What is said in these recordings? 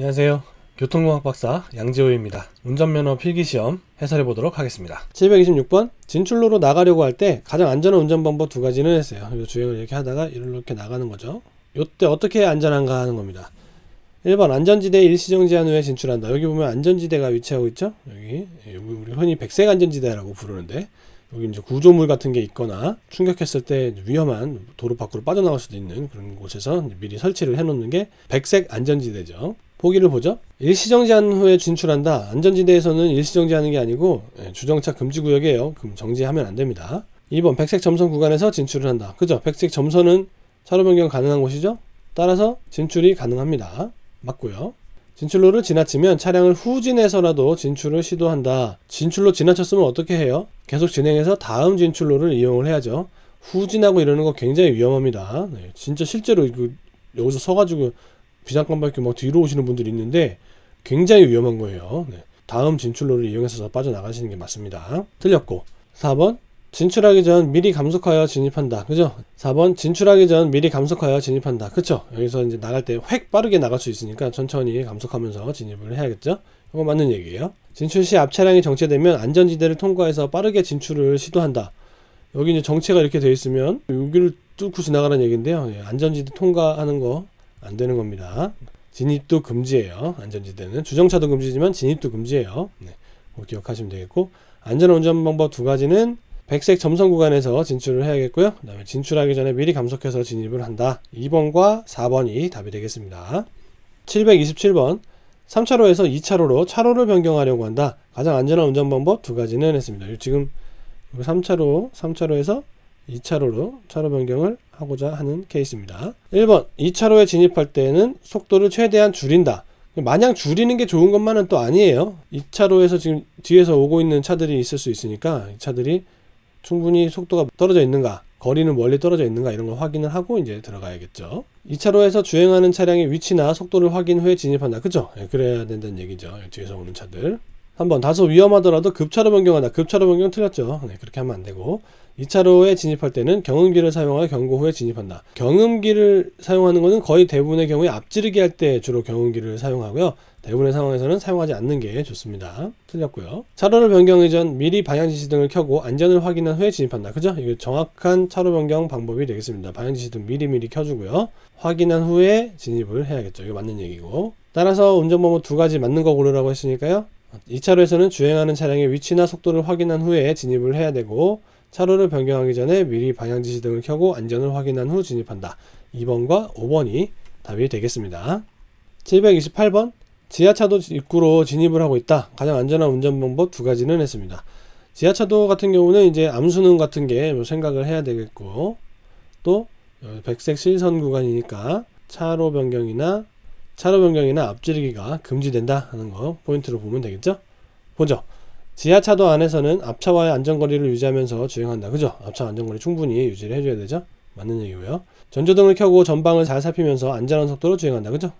안녕하세요. 교통공학 박사 양지호입니다. 운전면허 필기시험 해설해 보도록 하겠습니다. 726번 진출로로 나가려고 할 때 가장 안전한 운전 방법 두 가지는 했어요. 주행을 이렇게 하다가 이렇게 나가는 거죠. 요때 어떻게 안전한가 하는 겁니다. 1번 안전지대 일시정 지한 후에 진출한다. 여기 보면 안전지대가 위치하고 있죠. 여기 예, 우리 흔히 백색 안전지대라고 부르는데 여기 이제 구조물 같은 게 있거나 충격했을 때 위험한 도로 밖으로 빠져나올 수도 있는 그런 곳에서 미리 설치를 해놓는 게 백색 안전지대죠. 보기를 보죠. 일시정지한 후에 진출한다. 안전지대에서는 일시정지하는 게 아니고 예, 주정차 금지 구역이에요. 그럼 정지하면 안 됩니다. 2번 백색 점선 구간에서 진출을 한다. 그죠? 백색 점선은 차로 변경 가능한 곳이죠. 따라서 진출이 가능합니다. 맞고요. 진출로를 지나치면 차량을 후진해서라도 진출을 시도한다. 진출로 지나쳤으면 어떻게 해요? 계속 진행해서 다음 진출로를 이용을 해야죠. 후진하고 이러는 거 굉장히 위험합니다. 네, 진짜 실제로 여기서 서가지고 비상금 밟고 막 뒤로 오시는 분들이 있는데 굉장히 위험한 거예요. 네. 다음 진출로를 이용해서 빠져나가시는 게 맞습니다. 틀렸고 4번 진출하기 전 미리 감속하여 진입한다. 그죠? 4번 진출하기 전 미리 감속하여 진입한다. 그쵸? 여기서 이제 나갈 때 획 빠르게 나갈 수 있으니까 천천히 감속하면서 진입을 해야겠죠? 이거 맞는 얘기예요. 진출 시 앞 차량이 정체되면 안전지대를 통과해서 빠르게 진출을 시도한다. 여기 이제 정체가 이렇게 돼 있으면 여기를 뚫고 지나가는 얘기인데요. 예, 안전지대 통과하는 거안 되는 겁니다. 진입도 금지예요. 안전지대는 주정차도 금지지만 진입도 금지예요. 네, 기억하시면 되겠고 안전 운전 방법 두 가지는 백색 점선 구간에서 진출을 해야겠고요. 그 다음에 진출하기 전에 미리 감속해서 진입을 한다. 2번과 4번이 답이 되겠습니다. 727번 3차로에서 2차로로 차로를 변경하려고 한다. 가장 안전한 운전 방법 두 가지는 했습니다. 지금 3차로, 3차로에서 2차로로 차로 변경을 하고자 하는 케이스입니다. 1번 2차로에 진입할 때는 에 속도를 최대한 줄인다. 마냥 줄이는 게 좋은 것만은 또 아니에요. 2차로에서 지금 뒤에서 오고 있는 차들이 있을 수 있으니까 이 차들이 충분히 속도가 떨어져 있는가 거리는 멀리 떨어져 있는가 이런 걸 확인을 하고 이제 들어가야겠죠. 2차로에서 주행하는 차량의 위치나 속도를 확인 후에 진입한다. 그죠? 예, 그래야 된다는 얘기죠. 예, 뒤에서 오는 차들. 한번 다소 위험하더라도 급차로 변경하다. 급차로 변경 틀렸죠. 네, 그렇게 하면 안 되고 2차로에 진입할 때는 경음기를 사용하여 경고 후에 진입한다. 경음기를 사용하는 것은 거의 대부분의 경우에 앞지르기 할 때 주로 경음기를 사용하고요. 대부분의 상황에서는 사용하지 않는 게 좋습니다. 틀렸고요. 차로를 변경이전 미리 방향 지시 등을 켜고 안전을 확인한 후에 진입한다. 그죠? 이게 정확한 차로 변경 방법이 되겠습니다. 방향 지시 등 미리미리 켜주고요. 확인한 후에 진입을 해야겠죠. 이거 맞는 얘기고. 따라서 운전번호 두 가지 맞는 거 고르라고 했으니까요. 이차로에서는 주행하는 차량의 위치나 속도를 확인한 후에 진입을 해야 되고 차로를 변경하기 전에 미리 방향 지시등을 켜고 안전을 확인한 후 진입한다. 2번과 5번이 답이 되겠습니다. 728번 지하차도 입구로 진입을 하고 있다. 가장 안전한 운전 방법 두 가지는 했습니다. 지하차도 같은 경우는 이제 암수능 같은 게 뭐 생각을 해야 되겠고 또 어, 백색 실선 구간이니까 차로 변경이나 차로 변경이나 앞지르기가 금지된다 하는 거 포인트로 보면 되겠죠? 보죠. 지하차도 안에서는 앞차와의 안전거리를 유지하면서 주행한다. 그죠? 앞차 안전거리 충분히 유지를 해줘야 되죠? 맞는 얘기고요. 전조등을 켜고 전방을 잘 살피면서 안전한 속도로 주행한다. 그죠?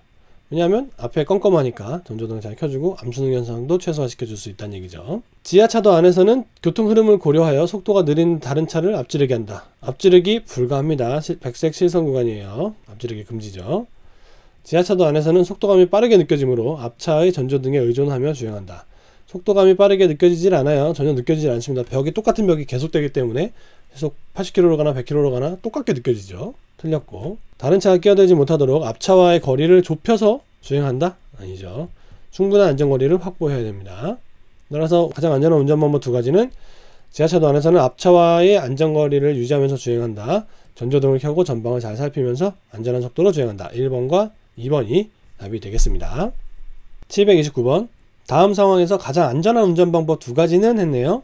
왜냐하면 앞에 껌껌하니까 전조등 잘 켜주고 암수능 현상도 최소화시켜줄 수 있다는 얘기죠. 지하차도 안에서는 교통 흐름을 고려하여 속도가 느린 다른 차를 앞지르게 한다. 앞지르기 불가합니다. 백색 실선 구간이에요. 앞지르기 금지죠. 지하차도 안에서는 속도감이 빠르게 느껴지므로 앞차의 전조등에 의존하며 주행한다. 속도감이 빠르게 느껴지질 않아요. 전혀 느껴지질 않습니다. 벽이 똑같은 벽이 계속되기 때문에 계속 80km로 가나 100km로 가나 똑같게 느껴지죠. 틀렸고 다른 차가 끼어들지 못하도록 앞차와의 거리를 좁혀서 주행한다? 아니죠. 충분한 안전거리를 확보해야 됩니다. 따라서 가장 안전한 운전 방법 두 가지는 지하차도 안에서는 앞차와의 안전거리를 유지하면서 주행한다. 전조등을 켜고 전방을 잘 살피면서 안전한 속도로 주행한다. 1번과 2번이 답이 되겠습니다. 729번 다음 상황에서 가장 안전한 운전 방법 두 가지는 했네요.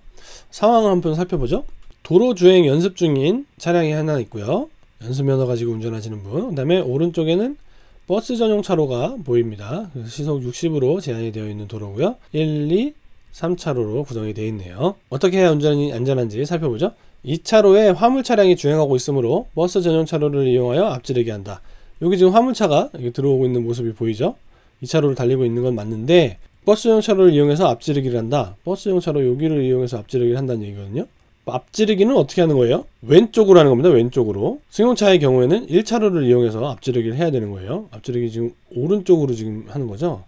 상황을 한번 살펴보죠. 도로 주행 연습 중인 차량이 하나 있고요. 연습 면허 가지고 운전하시는 분. 그다음에 오른쪽에는 버스 전용 차로가 보입니다. 시속 60으로 제한이 되어 있는 도로고요. 1, 2, 3차로로 구성이 되어 있네요. 어떻게 해야 운전이 안전한지 살펴보죠. 2차로에 화물 차량이 주행하고 있으므로 버스 전용 차로를 이용하여 앞지르게 한다. 여기 지금 화물차가 여기 들어오고 있는 모습이 보이죠? 2차로를 달리고 있는 건 맞는데 버스용 차로를 이용해서 앞지르기를 한다. 버스용 차로 여기를 이용해서 앞지르기를 한다는 얘기거든요. 앞지르기는 어떻게 하는 거예요? 왼쪽으로 하는 겁니다. 왼쪽으로. 승용차의 경우에는 1차로를 이용해서 앞지르기를 해야 되는 거예요. 앞지르기 지금 오른쪽으로 지금 하는 거죠.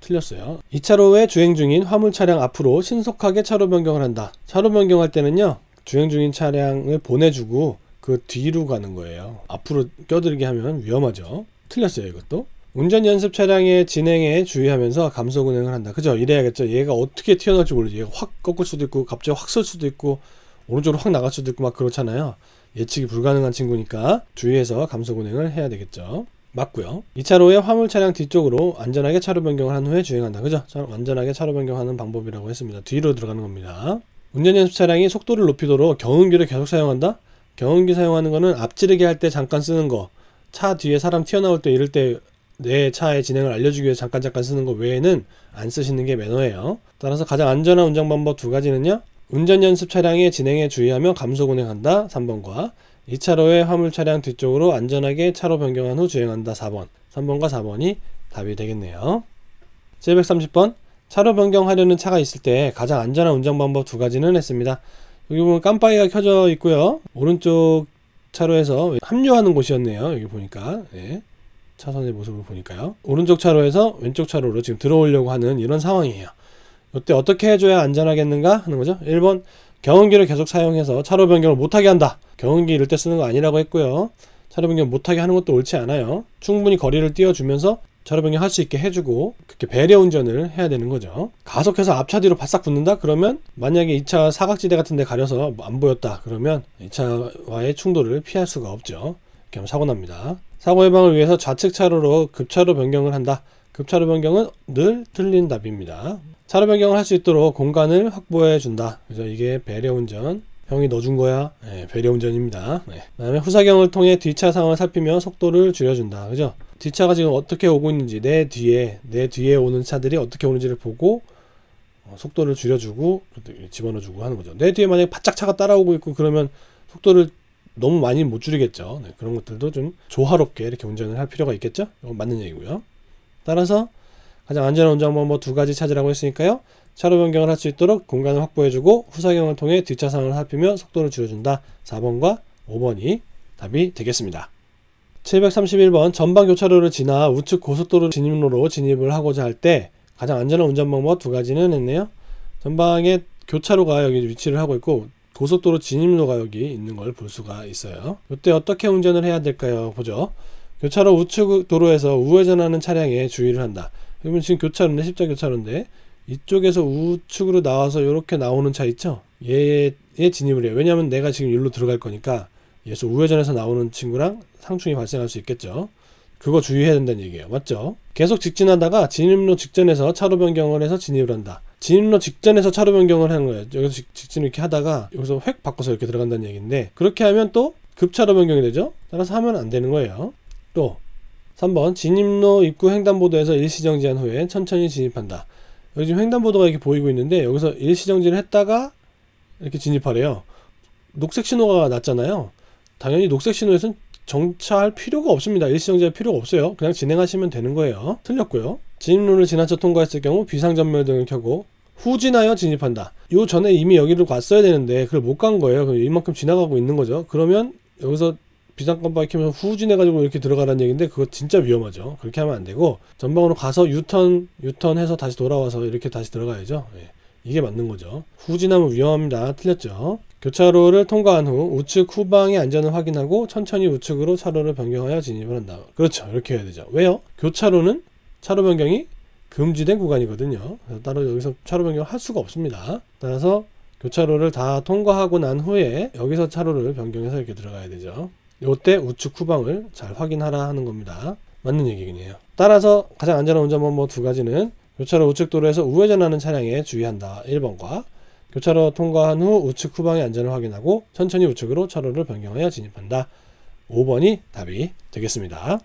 틀렸어요. 2차로에 주행 중인 화물 차량 앞으로 신속하게 차로 변경을 한다. 차로 변경할 때는요. 주행 중인 차량을 보내주고 그 뒤로 가는 거예요. 앞으로 껴들게 하면 위험하죠. 틀렸어요, 이것도. 운전 연습 차량의 진행에 주의하면서 감속 운행을 한다. 그죠? 이래야겠죠. 얘가 어떻게 튀어나올지 모르지. 얘가 확 꺾을 수도 있고, 갑자기 확 설 수도 있고, 오른쪽으로 확 나갈 수도 있고, 막 그렇잖아요. 예측이 불가능한 친구니까 주의해서 감속 운행을 해야 되겠죠. 맞고요. 2차로에 화물 차량 뒤쪽으로 안전하게 차로 변경을 한 후에 주행한다. 그죠? 안전하게 차로 변경하는 방법이라고 했습니다. 뒤로 들어가는 겁니다. 운전 연습 차량이 속도를 높이도록 경음기를 계속 사용한다? 경운기 사용하는 거는 앞지르게 할 때 잠깐 쓰는 거, 차 뒤에 사람 튀어나올 때 이럴 때 내 차의 진행을 알려주기 위해 잠깐 잠깐 쓰는 거 외에는 안 쓰시는 게 매너예요. 따라서 가장 안전한 운전 방법 두 가지는요. 운전 연습 차량의 진행에 주의하며 감속 운행한다 3번과 2차로의 화물 차량 뒤쪽으로 안전하게 차로 변경한 후 주행한다 4번 3번과 4번이 답이 되겠네요. 730번 차로 변경하려는 차가 있을 때 가장 안전한 운전 방법 두 가지는 했습니다. 여기 보면 깜빡이가 켜져 있고요. 오른쪽 차로에서 합류하는 곳이었네요. 여기 보니까. 네. 차선의 모습을 보니까요. 오른쪽 차로에서 왼쪽 차로로 지금 들어오려고 하는 이런 상황이에요. 이때 어떻게 해줘야 안전하겠는가 하는 거죠. 1번 경운기를 계속 사용해서 차로 변경을 못하게 한다. 경운기 이럴 때 쓰는 거 아니라고 했고요. 차로 변경 못하게 하는 것도 옳지 않아요. 충분히 거리를 띄워주면서 차로 변경할 수 있게 해주고 그렇게 배려 운전을 해야 되는 거죠 가속해서 앞차 뒤로 바싹 붙는다 그러면 만약에 2차 사각지대 같은 데 가려서 안 보였다 그러면 2 차와의 충돌을 피할 수가 없죠 그럼 사고 납니다 사고 예방을 위해서 좌측 차로로 급차로 변경을 한다 급차로 변경은 늘 틀린 답입니다 차로 변경을 할 수 있도록 공간을 확보해 준다 그래서 이게 배려 운전 형이 넣어준 거야 네, 배려 운전입니다 네. 그 다음에 후사경을 통해 뒤차 상황을 살피며 속도를 줄여준다 그죠 뒷차가 지금 어떻게 오고 있는지 내 뒤에 내 뒤에 오는 차들이 어떻게 오는지를 보고 어, 속도를 줄여주고 집어넣어주고 하는 거죠. 내 뒤에 만약에 바짝 차가 따라오고 있고 그러면 속도를 너무 많이 못 줄이겠죠. 네, 그런 것들도 좀 조화롭게 이렇게 운전을 할 필요가 있겠죠. 이건 맞는 얘기고요. 따라서 가장 안전한 운전 방법 뭐 두 가지 찾으라고 했으니까요. 차로 변경을 할 수 있도록 공간을 확보해주고 후사경을 통해 뒷차 상황을 살피며 속도를 줄여준다. 4번과 5번이 답이 되겠습니다. 731번 전방 교차로를 지나 우측 고속도로 진입로로 진입을 하고자 할 때 가장 안전한 운전 방법 두 가지는 했네요. 전방에 교차로가 여기 위치를 하고 있고 고속도로 진입로가 여기 있는 걸 볼 수가 있어요. 이때 어떻게 운전을 해야 될까요? 보죠. 교차로 우측 도로에서 우회전하는 차량에 주의를 한다. 그러면 지금 교차로인데 십자 교차로인데 이쪽에서 우측으로 나와서 이렇게 나오는 차 있죠? 얘에 진입을 해요. 왜냐하면 내가 지금 일로 들어갈 거니까 예수 우회전에서 나오는 친구랑 상충이 발생할 수 있겠죠. 그거 주의해야 된다는 얘기예요. 맞죠? 계속 직진하다가 진입로 직전에서 차로 변경을 해서 진입을 한다. 진입로 직전에서 차로 변경을 하는 거예요. 여기서 직, 진을 이렇게 하다가 여기서 획 바꿔서 이렇게 들어간다는 얘기인데 그렇게 하면 또 급차로 변경이 되죠. 따라서 하면 안 되는 거예요. 또 3번 진입로 입구 횡단보도에서 일시정지한 후에 천천히 진입한다. 여기 지금 횡단보도가 이렇게 보이고 있는데 여기서 일시정지를 했다가 이렇게 진입하래요. 녹색 신호가 났잖아요. 당연히 녹색 신호에서는 정차할 필요가 없습니다. 일시정지할 필요가 없어요. 그냥 진행하시면 되는 거예요. 틀렸고요. 진입로를 지나쳐 통과했을 경우 비상전멸등을 켜고 후진하여 진입한다. 요 전에 이미 여기를 갔어야 되는데 그걸 못 간 거예요. 그럼 이만큼 지나가고 있는 거죠. 그러면 여기서 비상깜빡이 켜면 후진해가지고 이렇게 들어가라는 얘기인데 그거 진짜 위험하죠. 그렇게 하면 안 되고 전방으로 가서 유턴 유턴해서 다시 돌아와서 이렇게 다시 들어가야죠. 예. 이게 맞는 거죠. 후진하면 위험합니다. 틀렸죠. 교차로를 통과한 후 우측 후방의 안전을 확인하고 천천히 우측으로 차로를 변경하여 진입을 한다. 그렇죠. 이렇게 해야 되죠. 왜요? 교차로는 차로 변경이 금지된 구간이거든요. 따로 여기서 차로 변경할 수가 없습니다. 따라서 교차로를 다 통과하고 난 후에 여기서 차로를 변경해서 이렇게 들어가야 되죠. 이때 우측 후방을 잘 확인하라 하는 겁니다. 맞는 얘기겠네요. 따라서 가장 안전한 운전방법 뭐 두 가지는 교차로 우측 도로에서 우회전하는 차량에 주의한다. 1번과 교차로 통과한 후 우측 후방의 안전을 확인하고 천천히 우측으로 차로를 변경하여 진입한다. 5번이 답이 되겠습니다.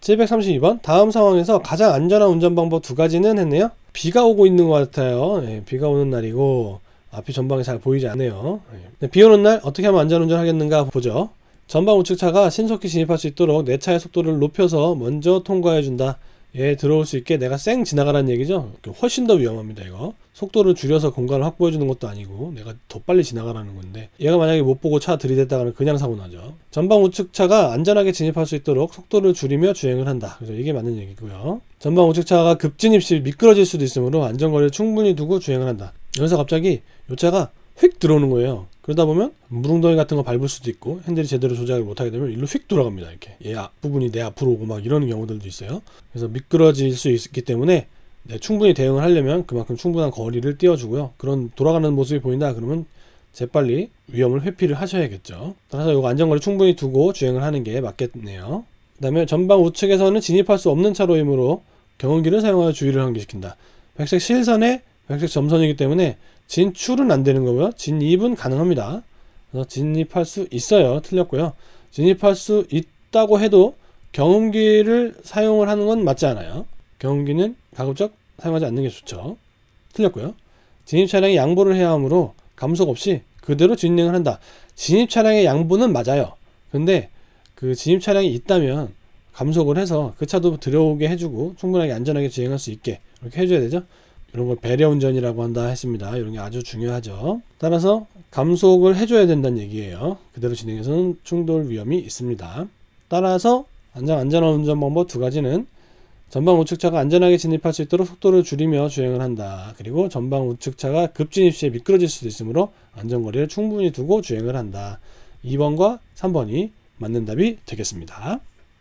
732번 다음 상황에서 가장 안전한 운전 방법 두 가지는 했네요. 비가 오고 있는 것 같아요. 예, 비가 오는 날이고 앞이 전방이 잘 보이지 않네요. 예. 네, 비 오는 날 어떻게 하면 안전운전 하겠는가 보죠. 전방 우측 차가 신속히 진입할 수 있도록 내 차의 속도를 높여서 먼저 통과해 준다. 예, 들어올 수 있게 내가 쌩 지나가라는 얘기죠. 훨씬 더 위험합니다, 이거. 속도를 줄여서 공간을 확보해 주는 것도 아니고 내가 더 빨리 지나가라는 건데 얘가 만약에 못 보고 차 들이댔다가는 그냥 사고 나죠. 전방 우측 차가 안전하게 진입할 수 있도록 속도를 줄이며 주행을 한다. 그래서 이게 맞는 얘기고요. 전방 우측 차가 급진입 시 미끄러질 수도 있으므로 안전거리를 충분히 두고 주행을 한다. 여기서 갑자기 요 차가 휙 들어오는 거예요. 그러다 보면 무릉덩이 같은 거 밟을 수도 있고 핸들이 제대로 조작을 못하게 되면 일로 휙 돌아갑니다. 이렇게 얘 앞부분이 내 앞으로 오고 막이러 경우들도 있어요. 그래서 미끄러질 수 있기 때문에 네, 충분히 대응을 하려면 그만큼 충분한 거리를 띄워주고요. 그런 돌아가는 모습이 보인다 그러면 재빨리 위험을 회피를 하셔야겠죠. 따라서 이거 안전거리 충분히 두고 주행을 하는 게 맞겠네요. 그 다음에 전방 우측에서는 진입할 수 없는 차로이므로 경운기를 사용하여 주의를 환기시킨다. 백색 실선에 백색 점선이기 때문에 진출은 안 되는 거고요. 진입은 가능합니다. 그래서 진입할 수 있어요. 틀렸고요. 진입할 수 있다고 해도 경험기를 사용을 하는 건 맞지 않아요. 경험기는 가급적 사용하지 않는 게 좋죠. 틀렸고요. 진입 차량에 양보를 해야 하므로 감속 없이 그대로 진행을 한다. 진입 차량의 양보는 맞아요. 근데 그 진입 차량이 있다면 감속을 해서 그 차도 들어오게 해주고 충분하게 안전하게 진행할수 있게 이렇게 해줘야 되죠. 이런 걸 배려 운전이라고 한다 했습니다. 이런 게 아주 중요하죠. 따라서 감속을 해줘야 된다는 얘기예요. 그대로 진행해서는 충돌 위험이 있습니다. 따라서 안전 안전 운전 방법 두 가지는 전방 우측차가 안전하게 진입할 수 있도록 속도를 줄이며 주행을 한다. 그리고 전방 우측차가 급진입 시에 미끄러질 수도 있으므로 안전거리를 충분히 두고 주행을 한다. 2번과 3번이 맞는 답이 되겠습니다.